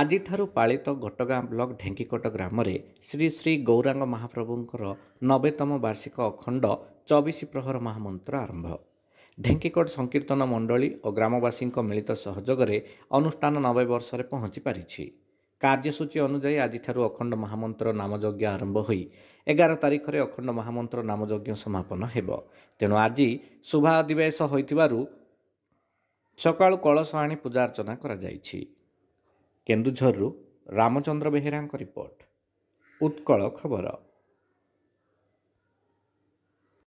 ଆଜିଠାରୁ ପାଳିତ ଘଟଗାଁ ବ୍ଲକ ଢେଙ୍କିକୋଟ ଗ୍ରାମରେ ଶ୍ରୀ ଶ୍ରୀ ଗୌରାଙ୍ଗ ମହାପ୍ରଭୁଙ୍କର ନବେତମ ବାର୍ଷିକ ଅଖଣ୍ଡ ଚବିଶ ପ୍ରହର ମହାମନ୍ତ୍ର ଆରମ୍ଭ ଢେଙ୍କିକଟ ସଂକୀର୍ତ୍ତନ ମଣ୍ଡଳୀ ଓ ଗ୍ରାମବାସୀଙ୍କ ମିଳିତ ସହଯୋଗରେ ଅନୁଷ୍ଠାନ ନବେ ବର୍ଷରେ ପାରିଛି କାର୍ଯ୍ୟସୂଚୀ ଅନୁଯାୟୀ ଆଜିଠାରୁ ଅଖଣ୍ଡ ମହାମନ୍ତ୍ର ନାମଯଜ୍ଞ ଆରମ୍ଭ ହୋଇ ଏଗାର ତାରିଖରେ ଅଖଣ୍ଡ ମହାମନ୍ତ୍ର ନାମଯଜ୍ଞ ସମାପନ ହେବ ତେଣୁ ଆଜି ଶୁଭା ଅଧିବେଶ ହୋଇଥିବାରୁ ସକାଳୁ କଳସ ଆଣି ପୂଜାର୍ଚ୍ଚନା କରାଯାଇଛି କେନ୍ଦୁଝରରୁ ରାମଚନ୍ଦ୍ର ବେହେରାଙ୍କ ରିପୋର୍ଟ ଉତ୍କଳ ଖବର